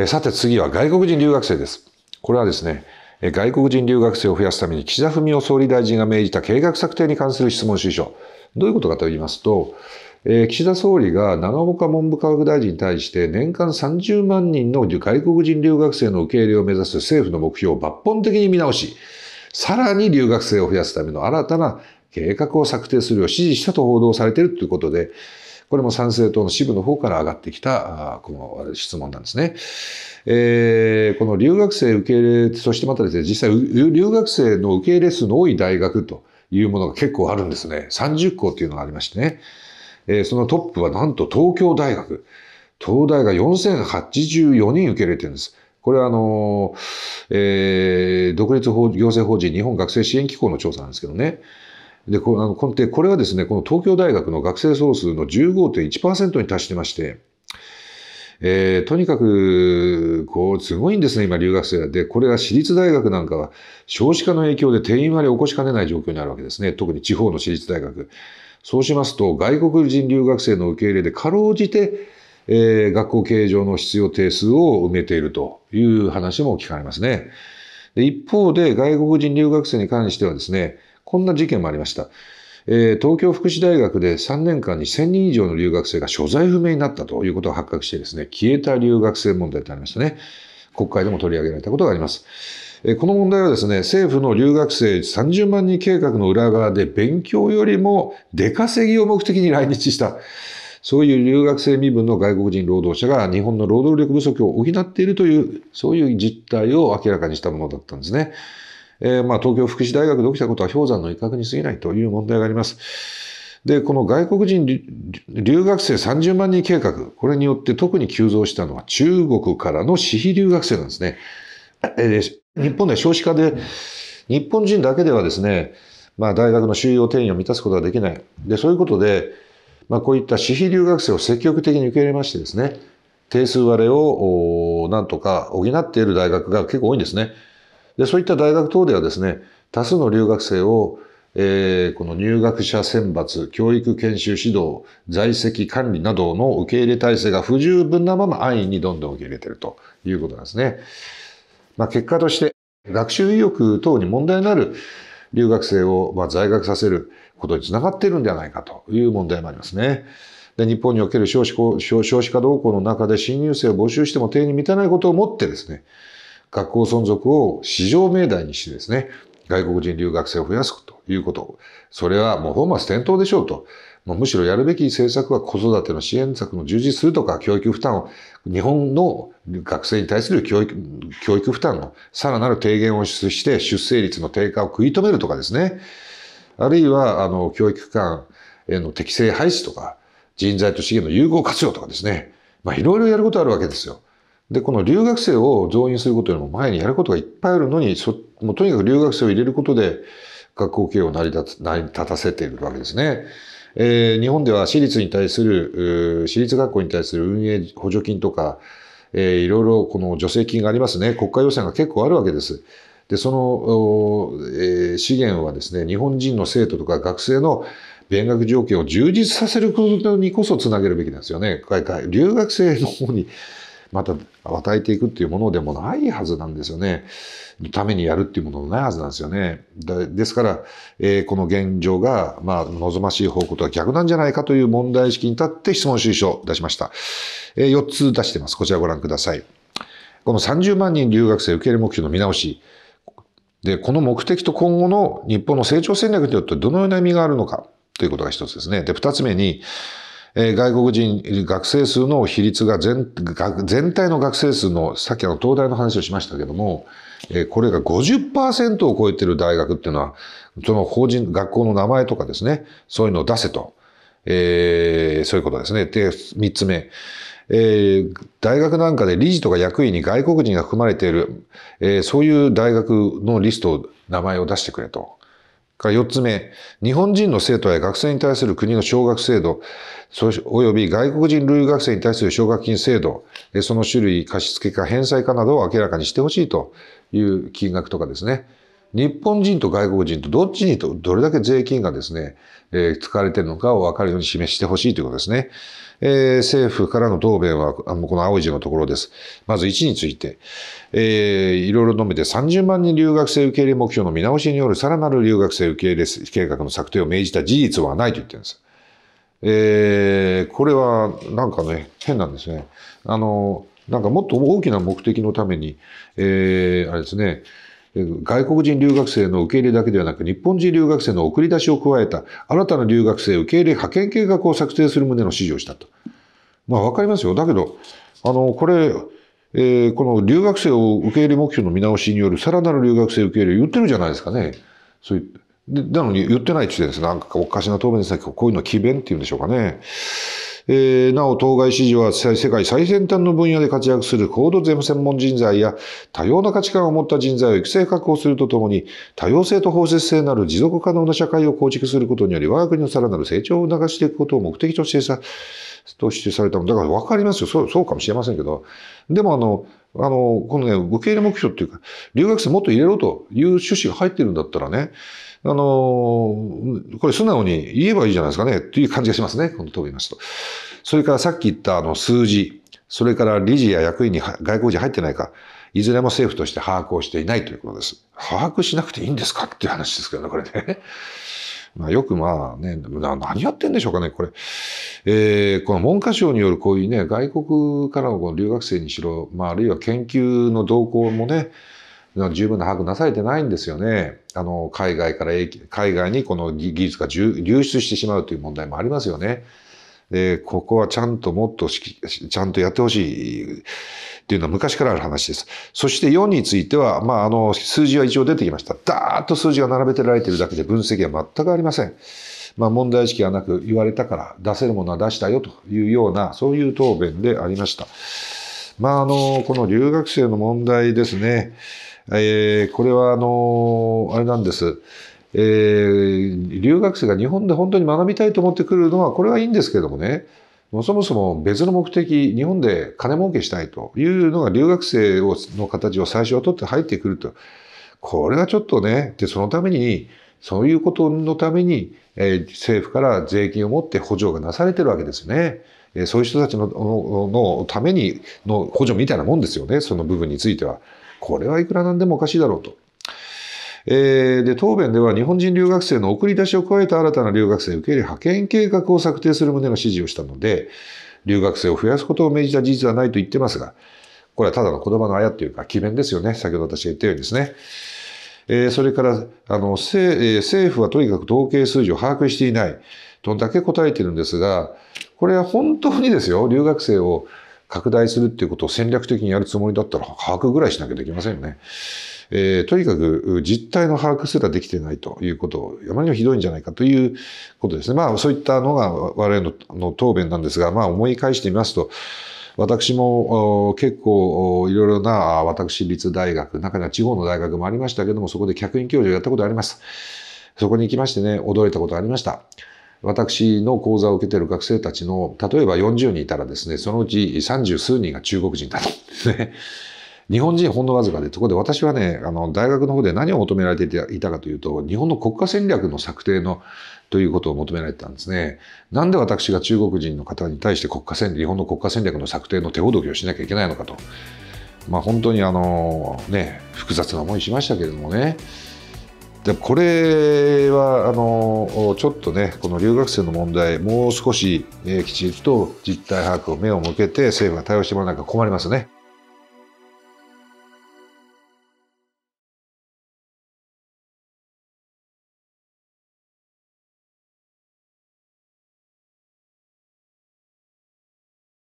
えさて次は外国人留学生です。これはですね、外国人留学生を増やすために岸田文雄総理大臣が命じた計画策定に関する質問収書。どういうことかと言いますと、え岸田総理が長岡文部科学大臣に対して年間30万人の外国人留学生の受け入れを目指す政府の目標を抜本的に見直し、さらに留学生を増やすための新たな計画を策定するよう指示したと報道されているということで、これも参政党の支部の方から上がってきた、この質問なんですね。えー、この留学生受け入れ、そしてまたですね、実際、留学生の受け入れ数の多い大学というものが結構あるんですね。30校というのがありましてね。えー、そのトップはなんと東京大学。東大が4084人受け入れてるんです。これはあの、えー、独立法行政法人日本学生支援機構の調査なんですけどね。で、こあのこでこれはですね、この東京大学の学生総数の15.1%に達してまして、えー、とにかく、こう、すごいんですね、今、留学生で、これは私立大学なんかは、少子化の影響で定員割れを起こしかねない状況にあるわけですね。特に地方の私立大学。そうしますと、外国人留学生の受け入れで、かろうじて、えー、学校経営上の必要定数を埋めているという話も聞かれますね。で一方で、外国人留学生に関してはですね、こんな事件もありました。えー、東京福祉大学で3年間に1000人以上の留学生が所在不明になったということを発覚してですね、消えた留学生問題となりましたね。国会でも取り上げられたことがあります。この問題はですね、政府の留学生30万人計画の裏側で勉強よりも出稼ぎを目的に来日した。そういう留学生身分の外国人労働者が日本の労働力不足を補っているという、そういう実態を明らかにしたものだったんですね。えー、まあ、東京福祉大学で起きたことは氷山の一角に過ぎないという問題があります。で、この外国人留学生30万人計画、これによって特に急増したのは中国からの私費留学生なんですね。えー、日本では少子化で、日本人だけではですね、まあ、大学の収容定員を満たすことができない。で、そういうことで、まあ、こういった私費留学生を積極的に受け入れましてですね、定数割れをなんとか補っている大学が結構多いんですね。で、そういった大学等ではですね、多数の留学生を、えー、この入学者選抜、教育研修指導、在籍管理などの受け入れ体制が不十分なまま安易にどんどん受け入れているということなんですね。まあ、結果として、学習意欲等に問題のある留学生をま在学させることにつながっているんではないかという問題もありますね。で日本における少子少子化動向の中で新入生を募集しても定員に満たないことをもってですね、学校存続を市場命題にしてですね、外国人留学生を増やすということ。それはもう本末転倒でしょうと。むしろやるべき政策は子育ての支援策の充実するとか、教育負担を、日本の学生に対する教育、教育負担のさらなる低減をして、出生率の低下を食い止めるとかですね。あるいは、あの、教育機関への適正廃止とか、人材と資源の融合活用とかですね。まあ、いろいろやることあるわけですよ。で、この留学生を増員することよりも前にやることがいっぱいあるのに、もうとにかく留学生を入れることで、学校経営を成り立つ成り立たせているわけですね。えー、日本では私立に対する、私立学校に対する運営補助金とか、えー、いろいろこの助成金がありますね。国家予算が結構あるわけです。で、その、えー、資源はですね、日本人の生徒とか学生の勉学条件を充実させることにこそつなげるべきなんですよね。留学生の方にまた与えていくっていうものでもないはずなんですよね。のためにやるっていうものもないはずなんですよね。ですから、えー、この現状が、まあ、望ましい方向とは逆なんじゃないかという問題意識に立って質問収集を出しました。えー、4つ出してます。こちらご覧ください。この30万人留学生受け入れ目標の見直し。で、この目的と今後の日本の成長戦略によってどのような意味があるのかということが一つですね。で、二つ目に、え外国人学生数の比率が全全体の学生数の、さっきの東大の話をしましたけども、えこれが50%を超えてる大学っていうのは、その法人、学校の名前とかですね、そういうのを出せと。えー、そういうことですね。で、3つ目。えー、大学なんかで理事とか役員に外国人が含まれている、えー、そういう大学のリストを、名前を出してくれと。が4つ目、日本人の生徒や学生に対する国の奨学制度、および外国人留学生に対する奨学金制度、その種類、貸付か返済かなどを明らかにしてほしいという金額とかですね。日本人と外国人とどっちにとどれだけ税金がですね、えー、使われているのかを分かるように示してほしいということですね。えー、政府からの答弁は、この青い字のところです。まず1について、えー、いろいろ述べて30万人留学生受け入れ目標の見直しによるさらなる留学生受け入れ計画の策定を命じた事実はないと言ってるんです。えー、これはなんかね、変なんですね。あの、なんかもっと大きな目的のために、えー、あれですね、外国人留学生の受け入れだけではなく、日本人留学生の送り出しを加えた、新たな留学生受け入れ派遣計画を作成する旨の指示をしたと。まあ、わかりますよ。だけど、あの、これ、えー、この留学生を受け入れ目標の見直しによるさらなる留学生受け入れを言ってるじゃないですかね。そういうなのに言ってないって言ってですね、なんかおかしな答弁ですね、こういうの奇詭弁っていうんでしょうかね。えー、なお、当該市場は世界最先端の分野で活躍する高度税務専門人材や多様な価値観を持った人材を育成確保するとともに、多様性と包摂性のある持続可能な社会を構築することにより、我が国のさらなる成長を促していくことを目的としてさ、としてされたの。だから分かりますよ。そう、そうかもしれませんけど。でもあの、あの、このね、受け入れ目標っていうか、留学生もっと入れろという趣旨が入ってるんだったらね、あの、これ素直に言えばいいじゃないですかね、という感じがしますね、このと言いますと。それからさっき言ったあの数字、それから理事や役員に外交人入ってないか、いずれも政府として把握をしていないということです。把握しなくていいんですかっていう話ですけどね、これね。まあ、よくまあね、何やってんでしょうかね、これ。えー、この文科省によるこういうね、外国からのこの留学生にしろ、まあ、あるいは研究の動向もね、十分な把握なされてないんですよね。あの、海外から、海外にこの技術が流出してしまうという問題もありますよね。えここはちゃんともっとちゃんとやってほしいっていうのは昔からある話です。そして4については、まあ、あの、数字は一応出てきました。ダーッと数字が並べてられてるだけで分析は全くありません。まあ、問題意識がなく言われたから出せるものは出したよというような、そういう答弁でありました。まあ、あの、この留学生の問題ですね。えー、これは、あの、あれなんです。えー、留学生が日本で本当に学びたいと思ってくるのは、これはいいんですけどもね、もそもそも別の目的、日本で金儲けしたいというのが留学生をの形を最初は取って入ってくると。これはちょっとね、で、そのために、そういうことのために、えー、政府から税金を持って補助がなされてるわけですね。えー、そういう人たちののためにの補助みたいなもんですよね、その部分については。これはいくらなんでもおかしいだろうと。えー、で、答弁では日本人留学生の送り出しを加えた新たな留学生受け入れ派遣計画を策定する旨の指示をしたので、留学生を増やすことを命じた事実はないと言ってますが、これはただの言葉のあやというか、詭弁ですよね。先ほど私が言ったようにですね。えー、それから、あの、政府はとにかく統計数字を把握していない。とだけ答えてるんですが、これは本当にですよ、留学生を拡大するっていうことを戦略的にやるつもりだったら把握ぐらいしなきゃできませんよね。えー、とにかく実態の把握すらできてないということを、あまりにもひどいんじゃないかということですね。まあそういったのが我々の答弁なんですが、まあ思い返してみますと、私も結構いろいろな私立大学、中には地方の大学もありましたけども、そこで客員教授をやったことあります。そこに行きましてね、驚いたことありました。私の講座を受けている学生たちの、例えば40人いたらですね、そのうち30数人が中国人だと。日本人ほんのわずかで、そこで私はね、あの、大学の方で何を求められていたかというと、日本の国家戦略の策定の、ということを求められてたんですね。なんで私が中国人の方に対して国家戦、日本の国家戦略の策定の手ほどきをしなきゃいけないのかと。まあ本当にあの、ね、複雑な思いしましたけれどもね。でこれはあのちょっとねこの留学生の問題もう少し、えー、きちんと実態把握を目を向けて政府が対応してもらわなきゃ困りますね。